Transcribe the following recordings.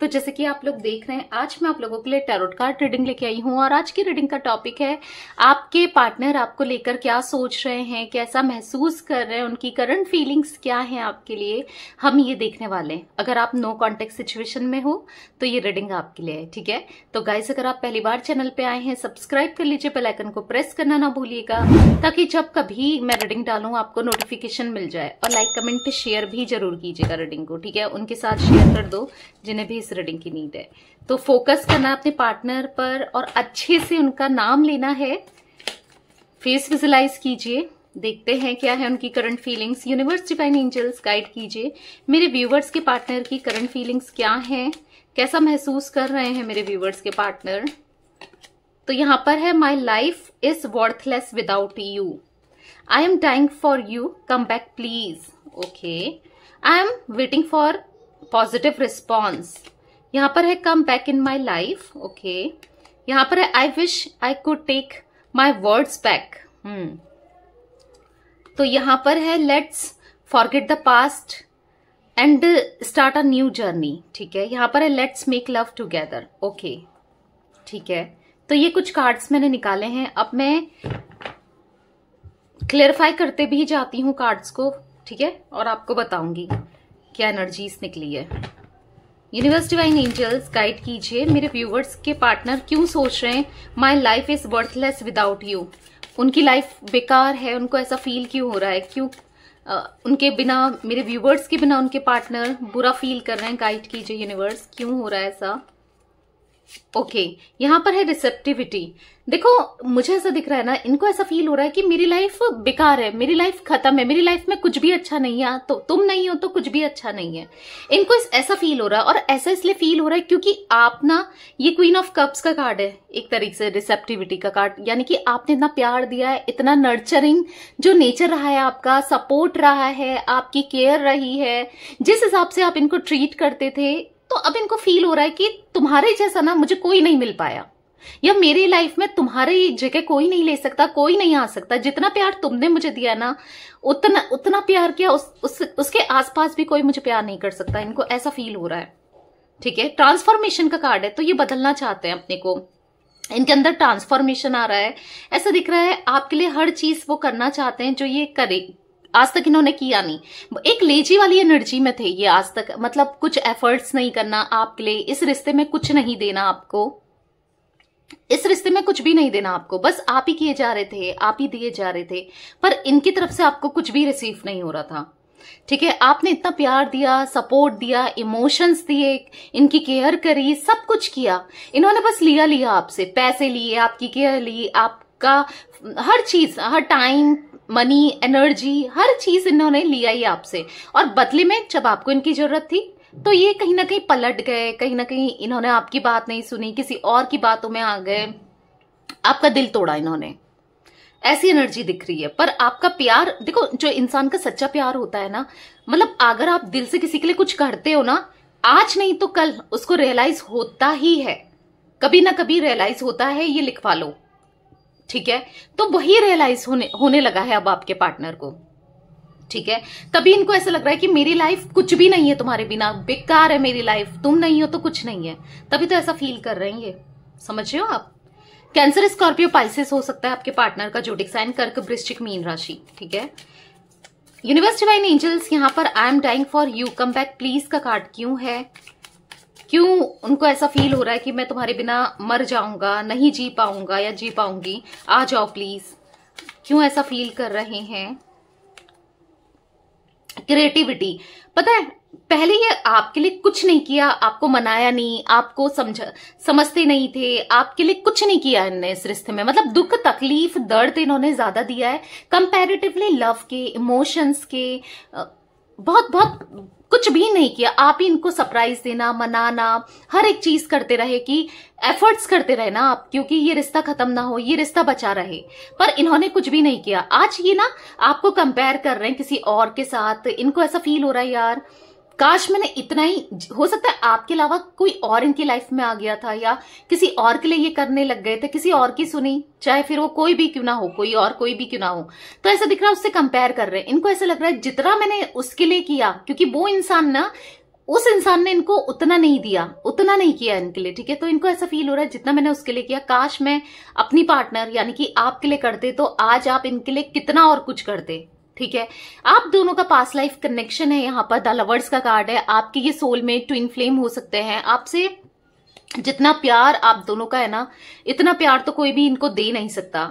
तो जैसे कि आप लोग देख रहे हैं आज मैं आप लोगों के लिए टैरोट कार्ड रीडिंग लेके आई हूं और आज की रीडिंग का टॉपिक है आपके पार्टनर आपको लेकर क्या सोच रहे हैं कैसा महसूस कर रहे हैं उनकी करंट फीलिंग्स क्या हैं आपके लिए हम ये देखने वाले हैं अगर आप नो कॉन्टेक्ट सिचुएशन में हो तो ये रीडिंग आपके लिए है ठीक है तो गाइज अगर आप पहली बार चैनल पर आए हैं सब्सक्राइब कर लीजिए बेलाइकन को प्रेस करना ना भूलिएगा ताकि जब कभी मैं रीडिंग डालू आपको नोटिफिकेशन मिल जाए और लाइक कमेंट शेयर भी जरूर कीजिएगा रीडिंग को ठीक है उनके साथ शेयर कर दो जिन्हें भी रीडिंग की नीड है तो फोकस करना अपने पार्टनर पर और अच्छे से उनका नाम लेना है फेस विजुलाइज कीजिए देखते हैं क्या है उनकी current feelings universe divine angels guide कीजिए मेरे व्यूवर्स के पार्टनर की करंट फीलिंग्स क्या हैं कैसा महसूस कर रहे हैं मेरे व्यूवर्स के पार्टनर तो यहां पर है my life is worthless without you I am dying for you come back please okay I am waiting for positive response यहाँ पर है come back in my life okay यहाँ पर है I wish I could take my words back तो यहाँ पर है let's forget the past and start a new journey ठीक है यहाँ पर है let's make love together okay ठीक है तो ये कुछ कार्ड्स मैंने निकाले हैं अब मैं क्लेरिफाई करते भी जाती हूँ कार्ड्स को ठीक है और आपको बताऊंगी क्या एनर्जीज निकली है यूनिवर्स वाइन एंजल्स गाइड कीजिए मेरे व्यूवर्स के पार्टनर क्यों सोच रहे हैं my life is worthless without you उनकी लाइफ बेकार है उनको ऐसा फील क्यों हो रहा है क्यों Uh, उनके बिना मेरे व्यूवर्स के बिना उनके पार्टनर बुरा फील कर रहे हैं गाइड कीजिए यूनिवर्स क्यों हो रहा है ऐसा ओके okay, यहां पर है रिसेप्टिविटी देखो मुझे ऐसा दिख रहा है ना इनको ऐसा फील हो रहा है कि मेरी लाइफ बेकार है मेरी लाइफ खत्म है मेरी लाइफ में कुछ भी अच्छा नहीं है हाँ, तो तुम नहीं हो तो कुछ भी अच्छा नहीं है इनको इस ऐसा फील हो रहा है और ऐसा इसलिए फील हो रहा है क्योंकि आप ना ये क्वीन ऑफ कप्स का कार्ड है एक तरीके से रिसेप्टिविटी का कार्ड यानी कि आपने इतना प्यार दिया है इतना नर्चरिंग जो नेचर रहा है आपका सपोर्ट रहा है आपकी केयर रही है जिस हिसाब से आप इनको ट्रीट करते थे तो अब इनको फील हो रहा है कि तुम्हारे जैसा ना मुझे कोई नहीं मिल पाया या मेरी लाइफ में तुम्हारी जगह कोई नहीं ले सकता कोई नहीं आ सकता जितना प्यार तुमने मुझे दिया ना उतना उतना प्यार किया उस, उस उसके आसपास भी कोई मुझे प्यार नहीं कर सकता इनको ऐसा फील हो रहा है ठीक है ट्रांसफॉर्मेशन का कार्ड है तो ये बदलना चाहते हैं अपने को इनके अंदर ट्रांसफॉर्मेशन आ रहा है ऐसा दिख रहा है आपके लिए हर चीज वो करना चाहते हैं जो ये करे आज तक इन्होंने किया नहीं एक लेजी वाली एनर्जी में थे ये आज तक मतलब कुछ एफर्ट्स नहीं करना आपके लिए इस रिश्ते में कुछ नहीं देना आपको इस रिश्ते में कुछ भी नहीं देना आपको बस आप ही किए जा रहे थे आप ही दिए जा रहे थे पर इनकी तरफ से आपको कुछ भी रिसीव नहीं हो रहा था ठीक है आपने इतना प्यार दिया सपोर्ट दिया इमोशंस दिए इनकी केयर करी सब कुछ किया इन्होंने बस लिया लिया आपसे पैसे लिए आपकी केयर ली आपका हर चीज हर टाइम मनी एनर्जी हर चीज इन्होंने लिया ही आपसे और बदले में जब आपको इनकी जरूरत थी तो ये कहीं ना कहीं पलट गए कहीं ना कहीं इन्होंने आपकी बात नहीं सुनी किसी और की बातों में आ गए आपका दिल तोड़ा इन्होंने ऐसी एनर्जी दिख रही है पर आपका प्यार देखो जो इंसान का सच्चा प्यार होता है ना मतलब अगर आप दिल से किसी के लिए कुछ करते हो ना आज नहीं तो कल उसको रियलाइज होता ही है कभी ना कभी रियलाइज होता है ये लिखवा लो ठीक है तो वही रियलाइज होने होने लगा है अब आपके पार्टनर को ठीक है तभी इनको ऐसा लग रहा है कि मेरी लाइफ कुछ भी नहीं है तुम्हारे बिना बेकार है मेरी लाइफ तुम नहीं हो तो कुछ नहीं है तभी तो ऐसा फील कर रहे हैं ये समझ रहे हो आप कैंसर स्कॉर्पियो पाइसिस हो सकता है आपके पार्टनर का जो साइन कर्क वृश्चिक मीन राशि ठीक है यूनिवर्स डिवाइन एंजल्स यहां पर I am dying for you come back please का कार्ड क्यों है क्यों उनको ऐसा फील हो रहा है कि मैं तुम्हारे बिना मर जाऊंगा नहीं जी पाऊंगा या जी पाऊंगी आ जाओ प्लीज क्यों ऐसा फील कर रहे हैं क्रिएटिविटी पता है पहले ये आपके लिए कुछ नहीं किया आपको मनाया नहीं आपको समझ समझते नहीं थे आपके लिए कुछ नहीं किया इनने इस रिश्ते में मतलब दुख तकलीफ दर्द इन्होंने ज्यादा दिया है कंपैरेटिवली लव के इमोशंस के बहुत बहुत कुछ भी नहीं किया आप ही इनको सरप्राइज देना मनाना हर एक चीज करते रहे कि एफर्ट्स करते रहे ना आप क्योंकि ये रिश्ता खत्म ना हो ये रिश्ता बचा रहे पर इन्होंने कुछ भी नहीं किया आज ये ना आपको कंपेयर कर रहे हैं किसी और के साथ इनको ऐसा फील हो रहा है यार काश मैंने इतना ही हो सकता है आपके अलावा कोई और इनकी लाइफ में आ गया था या किसी और के लिए ये करने लग गए थे किसी और की सुनी चाहे फिर वो कोई भी क्यों ना हो कोई और कोई भी क्यों ना हो तो ऐसा दिख रहा है उससे कंपेयर कर रहे हैं इनको ऐसा लग रहा है जितना मैंने उसके लिए किया क्योंकि वो इंसान ना उस इंसान ने इनको उतना नहीं दिया उतना नहीं किया इनके लिए ठीक है तो इनको ऐसा फील हो रहा है जितना मैंने उसके लिए किया काश मैं अपनी पार्टनर यानी कि आपके लिए करते तो आज आप इनके लिए कितना और कुछ करते ठीक है आप दोनों का पास लाइफ कनेक्शन है यहाँ पर द लवर्स का कार्ड है आपके ये में ट्विन फ्लेम हो सकते हैं आपसे जितना प्यार आप दोनों का है ना इतना प्यार तो कोई भी इनको दे नहीं सकता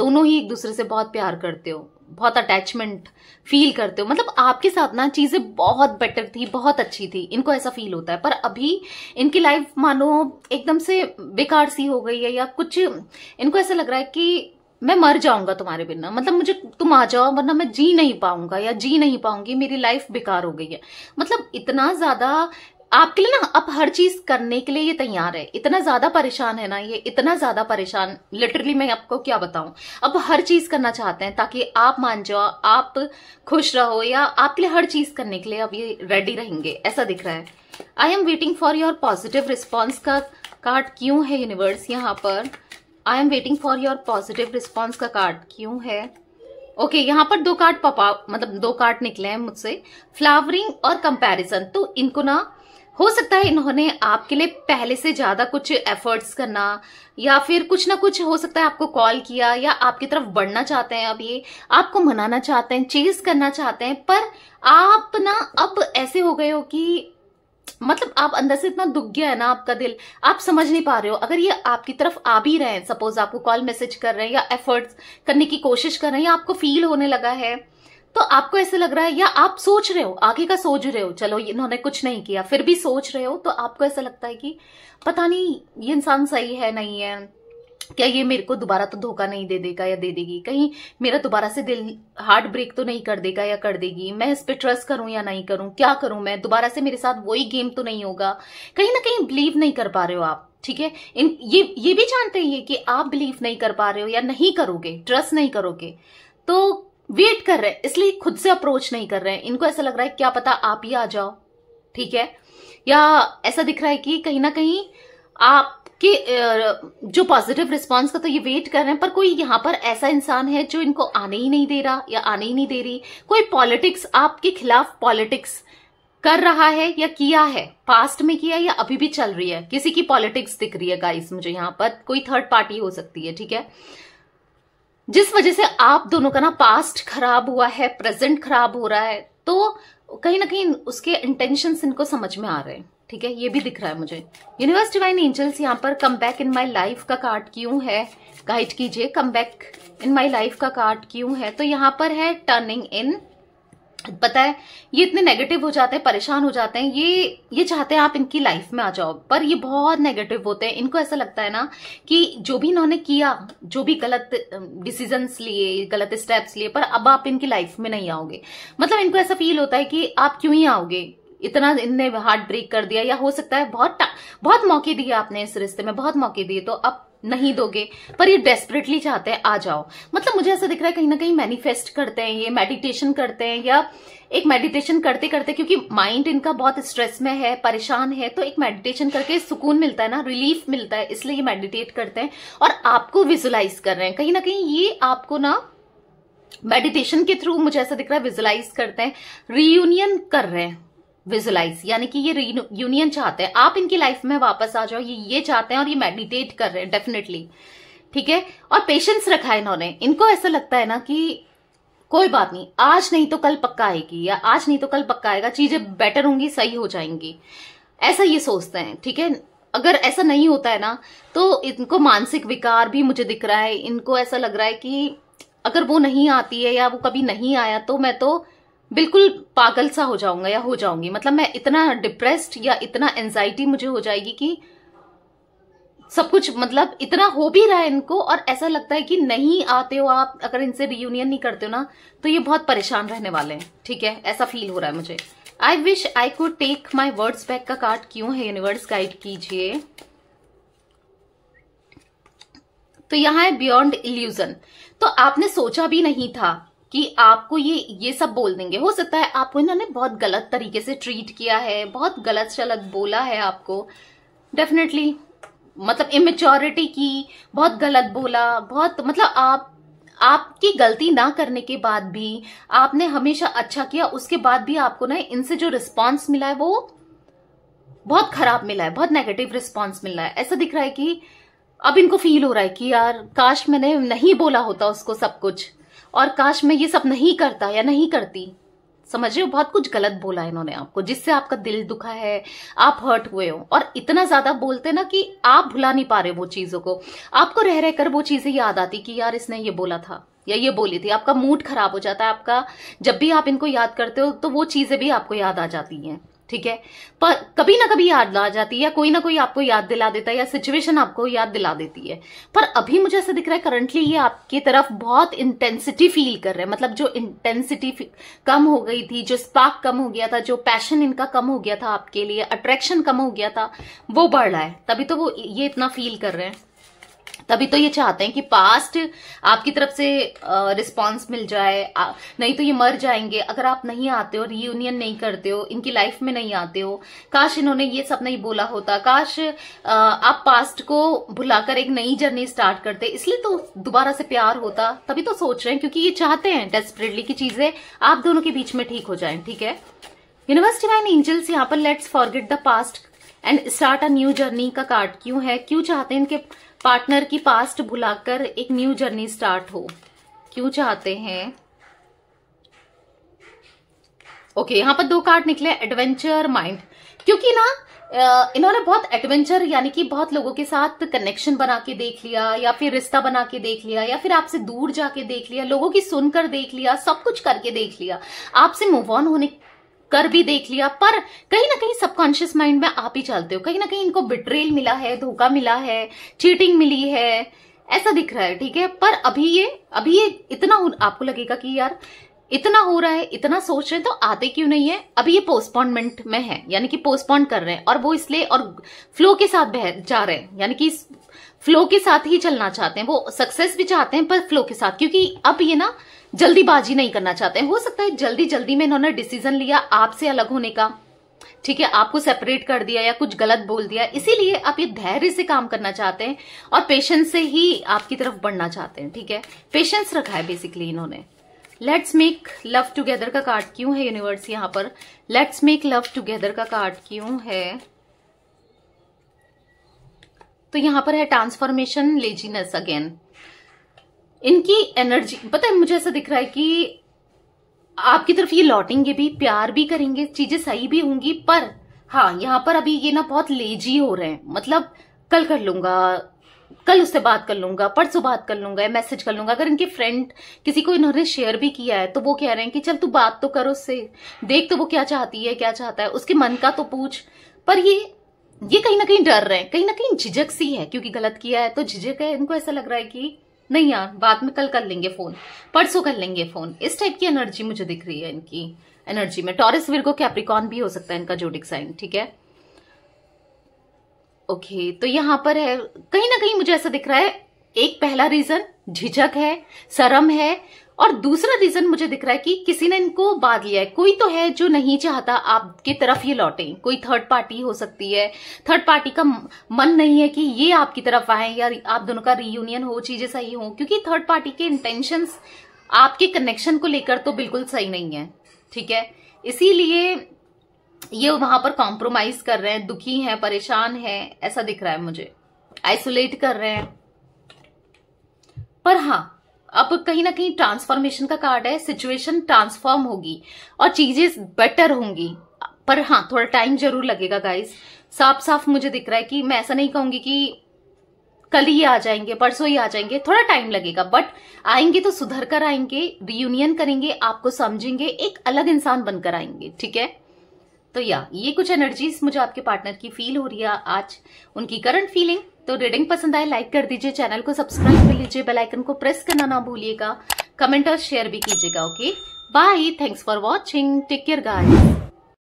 दोनों ही एक दूसरे से बहुत प्यार करते हो बहुत अटैचमेंट फील करते हो मतलब आपके साथ ना चीजें बहुत बेटर थी बहुत अच्छी थी इनको ऐसा फील होता है पर अभी इनकी लाइफ मानो एकदम से बेकार सी हो गई है या कुछ इनको ऐसा लग रहा है कि मैं मर जाऊंगा तुम्हारे बिना मतलब मुझे तुम आ जाओ वरना मैं जी नहीं पाऊंगा या जी नहीं पाऊंगी मेरी लाइफ बेकार हो गई है मतलब इतना ज्यादा आपके लिए ना आप हर चीज करने के लिए ये तैयार है इतना ज्यादा परेशान है ना ये इतना ज्यादा परेशान लिटरली मैं आपको क्या बताऊं अब हर चीज करना चाहते हैं ताकि आप मान जाओ आप खुश रहो या आपके लिए हर चीज करने के लिए अब ये रेडी रहेंगे ऐसा दिख रहा है I am waiting for your positive response का कार्ड क्यों है यूनिवर्स यहाँ पर I am waiting for your positive response का कार्ड क्यों है ओके okay, यहाँ पर दो कार्ड पपा मतलब दो कार्ड निकले हैं मुझसे फ्लावरिंग और कंपैरिजन तो इनको ना हो सकता है इन्होंने आपके लिए पहले से ज्यादा कुछ एफर्ट्स करना या फिर कुछ ना कुछ हो सकता है आपको कॉल किया या आपकी तरफ बढ़ना चाहते हैं अब ये आपको मनाना चाहते हैं चेज करना चाहते हैं पर आप ना अब ऐसे हो गए हो कि मतलब आप अंदर से इतना दुख गया है ना आपका दिल आप समझ नहीं पा रहे हो अगर ये आपकी तरफ आ भी रहे हैं सपोज आपको कॉल मैसेज कर रहे हैं या एफर्ट्स करने की कोशिश कर रहे हैं या आपको फील होने लगा है तो आपको ऐसे लग रहा है या आप सोच रहे हो आगे का सोच रहे हो चलो इन्होंने कुछ नहीं किया फिर भी सोच रहे हो तो आपको ऐसा लगता है कि पता नहीं ये इंसान सही है नहीं है क्या ये मेरे को दोबारा तो धोखा नहीं दे देगा या दे देगी कहीं मेरा दोबारा से दिल हार्ट ब्रेक तो नहीं कर देगा या कर देगी मैं इस पे ट्रस्ट करूं या नहीं करूं क्या करूं मैं दोबारा से मेरे साथ वही गेम तो नहीं होगा कहीं ना कहीं बिलीव नहीं कर पा रहे हो आप ठीक है इन ये ये भी जानते ही है कि आप बिलीव नहीं कर पा रहे हो या नहीं करोगे ट्रस्ट नहीं करोगे तो वेट कर रहे हैं इसलिए खुद से अप्रोच नहीं कर रहे हैं इनको ऐसा लग रहा है क्या पता आप ही आ जाओ ठीक है या ऐसा दिख रहा है कि कहीं ना कहीं आप कि जो पॉजिटिव रिस्पांस का तो ये वेट कर रहे हैं पर कोई यहाँ पर ऐसा इंसान है जो इनको आने ही नहीं दे रहा या आने ही नहीं दे रही कोई पॉलिटिक्स आपके खिलाफ पॉलिटिक्स कर रहा है या किया है पास्ट में किया या अभी भी चल रही है किसी की पॉलिटिक्स दिख रही है गाइस मुझे यहाँ पर कोई थर्ड पार्टी हो सकती है ठीक है जिस वजह से आप दोनों का ना पास्ट खराब हुआ है प्रेजेंट खराब हो रहा है तो कहीं ना कहीं उसके इंटेंशन इनको समझ में आ रहे हैं ठीक है ये भी दिख रहा है मुझे यूनिवर्स डिवाइन एंजल्स यहाँ पर come back in my life का कार्ड क्यों है गाइड कीजिए come back in my life का कार्ड क्यों है तो यहाँ पर है टर्निंग इन पता है ये इतने नेगेटिव हो जाते हैं परेशान हो जाते हैं ये ये चाहते हैं आप इनकी लाइफ में आ जाओ पर ये बहुत नेगेटिव होते हैं इनको ऐसा लगता है ना कि जो भी इन्होंने किया जो भी गलत डिसीजंस लिए गलत स्टेप्स लिए पर अब आप इनकी लाइफ में नहीं आओगे मतलब इनको ऐसा फील होता है कि आप क्यों ही आओगे इतना इनने हार्ट ब्रेक कर दिया या हो सकता है बहुत बहुत मौके दिए आपने इस रिश्ते में बहुत मौके दिए तो अब नहीं दोगे पर ये डेस्परेटली चाहते हैं आ जाओ मतलब मुझे ऐसा दिख रहा है कहीं ना कहीं मैनिफेस्ट करते हैं ये मेडिटेशन करते हैं या एक मेडिटेशन करते करते क्योंकि माइंड इनका बहुत स्ट्रेस में है परेशान है तो एक मेडिटेशन करके सुकून मिलता है ना रिलीफ मिलता है इसलिए ये मेडिटेट करते हैं और आपको विजुलाइज कर रहे हैं कहीं ना कहीं ये आपको ना मेडिटेशन के थ्रू मुझे ऐसा दिख रहा है विजुलाइज करते हैं रीयूनियन कर रहे हैं विजुलाइज यानी कि ये यूनियन चाहते हैं आप इनकी लाइफ में वापस आ जाओ ये ये चाहते हैं और ये मेडिटेट कर रहे हैं डेफिनेटली ठीक है और पेशेंस रखा है इन्होंने इनको ऐसा लगता है ना कि कोई बात नहीं आज नहीं तो कल पक्का आएगी या आज नहीं तो कल पक्का आएगा चीजें बेटर होंगी सही हो जाएंगी ऐसा ये सोचते हैं ठीक है अगर ऐसा नहीं होता है ना तो इनको मानसिक विकार भी मुझे दिख रहा है इनको ऐसा लग रहा है कि अगर वो नहीं आती है या वो कभी नहीं आया तो मैं तो बिल्कुल पागल सा हो जाऊंगा या हो जाऊंगी मतलब मैं इतना डिप्रेस्ड या इतना एनजाइटी मुझे हो जाएगी कि सब कुछ मतलब इतना हो भी रहा है इनको और ऐसा लगता है कि नहीं आते हो आप अगर इनसे रियूनियन नहीं करते हो ना तो ये बहुत परेशान रहने वाले हैं ठीक है ऐसा फील हो रहा है मुझे I wish I could take my words back का कार्ड क्यों है यूनिवर्स गाइड कीजिए तो यहां है बियॉन्ड इल्यूजन तो आपने सोचा भी नहीं था कि आपको ये ये सब बोल देंगे हो सकता है आपको इन्होंने बहुत गलत तरीके से ट्रीट किया है बहुत गलत शलत बोला है आपको डेफिनेटली मतलब इमेच्योरिटी की बहुत गलत बोला बहुत मतलब आप आपकी गलती ना करने के बाद भी आपने हमेशा अच्छा किया उसके बाद भी आपको ना इनसे जो रिस्पांस मिला है वो बहुत खराब मिला है बहुत नेगेटिव रिस्पांस मिल रहा है ऐसा दिख रहा है कि अब इनको फील हो रहा है कि यार काश मैंने नहीं बोला होता उसको सब कुछ और काश मैं ये सब नहीं करता या नहीं करती समझ रहे हो बहुत कुछ गलत बोला इन्होंने आपको जिससे आपका दिल दुखा है आप हर्ट हुए हो और इतना ज्यादा बोलते ना कि आप भुला नहीं पा रहे वो चीजों को आपको रह रहकर वो चीजें याद आती कि यार इसने ये बोला था या ये बोली थी आपका मूड खराब हो जाता है आपका जब भी आप इनको याद करते हो तो वो चीजें भी आपको याद आ जाती हैं ठीक है पर कभी ना कभी याद आ जाती है या कोई ना कोई आपको याद दिला देता है या सिचुएशन आपको याद दिला देती है पर अभी मुझे ऐसा दिख रहा है करंटली ये आपकी तरफ बहुत इंटेंसिटी फील कर रहे हैं मतलब जो इंटेंसिटी कम हो गई थी जो स्पार्क कम हो गया था जो पैशन इनका कम हो गया था आपके लिए अट्रैक्शन कम हो गया था वो बढ़ रहा है तभी तो वो ये इतना फील कर रहे हैं तभी तो ये चाहते हैं कि पास्ट आपकी तरफ से रिस्पांस मिल जाए नहीं तो ये मर जाएंगे अगर आप नहीं आते हो रीयूनियन नहीं करते हो इनकी लाइफ में नहीं आते हो काश इन्होंने ये सब नहीं बोला होता काश आ, आप पास्ट को भुलाकर एक नई जर्नी स्टार्ट करते इसलिए तो दोबारा से प्यार होता तभी तो सोच रहे हैं क्योंकि ये चाहते हैं डेस्परेटली की चीजें आप दोनों के बीच में ठीक हो जाए ठीक है यूनिवर्सिटी माइन एंजल्स यहाँ पर let's forget the past and start a new journey का कार्ड क्यों है क्यों चाहते हैं इनके पार्टनर की पास्ट भुलाकर एक न्यू जर्नी स्टार्ट हो क्यों चाहते हैं ओके यहां पर दो कार्ड निकले एडवेंचर माइंड क्योंकि ना इन्होंने बहुत एडवेंचर यानी कि बहुत लोगों के साथ कनेक्शन बना के देख लिया या फिर रिश्ता बना के देख लिया या फिर आपसे दूर जाके देख लिया लोगों की सुनकर देख लिया सब कुछ करके देख लिया आपसे मूव ऑन होने कर भी देख लिया पर कहीं ना कहीं सबकॉन्शियस माइंड में आप ही चलते हो कहीं ना कहीं इनको बिट्रेल मिला है धोखा मिला है चीटिंग मिली है ऐसा दिख रहा है ठीक है पर अभी ये अभी ये इतना आपको लगेगा कि यार इतना हो रहा है इतना सोच रहे हैं तो आते क्यों नहीं है अभी ये पोस्टपोनमेंट में है यानी कि पोस्टपोन कर रहे हैं और वो इसलिए और फ्लो के साथ बह जा रहे हैं यानी कि फ्लो के साथ ही चलना चाहते हैं वो सक्सेस भी चाहते हैं पर फ्लो के साथ क्योंकि अब ये ना जल्दीबाजी नहीं करना चाहते हैं हो सकता है जल्दी जल्दी में इन्होंने डिसीजन लिया आपसे अलग होने का ठीक है आपको सेपरेट कर दिया या कुछ गलत बोल दिया इसीलिए आप ये धैर्य से काम करना चाहते हैं और पेशेंस से ही आपकी तरफ बढ़ना चाहते हैं ठीक है पेशेंस रखा है बेसिकली इन्होंने लेट्स मेक लव टुगेदर का कार्ड क्यों है यूनिवर्स यहां पर लेट्स मेक लव टुगेदर का कार्ड क्यों है तो यहां पर है ट्रांसफॉर्मेशन लेजीनेस अगेन इनकी एनर्जी पता है मुझे ऐसा दिख रहा है कि आपकी तरफ ये लौटेंगे भी प्यार भी करेंगे चीजें सही भी होंगी पर हाँ यहाँ पर अभी ये ना बहुत लेजी हो रहे हैं मतलब कल कर लूंगा कल उससे बात कर लूंगा परसों बात कर लूंगा मैसेज कर लूंगा अगर इनके फ्रेंड किसी को इन्होंने शेयर भी किया है तो वो कह रहे हैं कि चल तू बात तो करो उससे देख तो वो क्या चाहती है क्या चाहता है उसके मन का तो पूछ पर ये ये कहीं ना कहीं डर रहे हैं कहीं ना कहीं झिझक सी है क्योंकि गलत किया है तो झिझक है इनको ऐसा लग रहा है कि नहीं यार बाद में कल कर लेंगे फोन परसों कर लेंगे फोन इस टाइप की एनर्जी मुझे दिख रही है इनकी एनर्जी में टॉरिस विर्गो कैप्रिकॉन भी हो सकता है इनका जोडिक साइन ठीक है ओके तो यहां पर है कहीं ना कहीं मुझे ऐसा दिख रहा है एक पहला रीजन झिझक है शरम है और दूसरा रीजन मुझे दिख रहा है कि किसी ने इनको बांध लिया है कोई तो है जो नहीं चाहता आपकी तरफ ये लौटे कोई थर्ड पार्टी हो सकती है थर्ड पार्टी का मन नहीं है कि ये आपकी तरफ आए या आप दोनों का रीयूनियन हो चीजें सही हो क्योंकि थर्ड पार्टी के इंटेंशन आपके कनेक्शन को लेकर तो बिल्कुल सही नहीं है ठीक है इसीलिए ये वहां पर कॉम्प्रोमाइज कर रहे हैं दुखी हैं परेशान हैं ऐसा दिख रहा है मुझे आइसोलेट कर रहे हैं पर हाँ अब कहीं ना कहीं ट्रांसफॉर्मेशन का कार्ड है सिचुएशन ट्रांसफॉर्म होगी और चीजें बेटर होंगी पर हाँ थोड़ा टाइम जरूर लगेगा गाइस साफ साफ मुझे दिख रहा है कि मैं ऐसा नहीं कहूंगी कि कल ही आ जाएंगे परसों ही आ जाएंगे थोड़ा टाइम लगेगा बट आएंगे तो सुधर कर आएंगे रियूनियन करेंगे आपको समझेंगे एक अलग इंसान बनकर आएंगे ठीक है तो या ये कुछ एनर्जीज मुझे आपके पार्टनर की फील हो रही है आज उनकी करंट फीलिंग तो रीडिंग पसंद आए लाइक कर दीजिए चैनल को सब्सक्राइब कर लीजिए बेल आइकन को प्रेस करना ना भूलिएगा कमेंट और शेयर भी कीजिएगा okay bye thanks for watching take care guys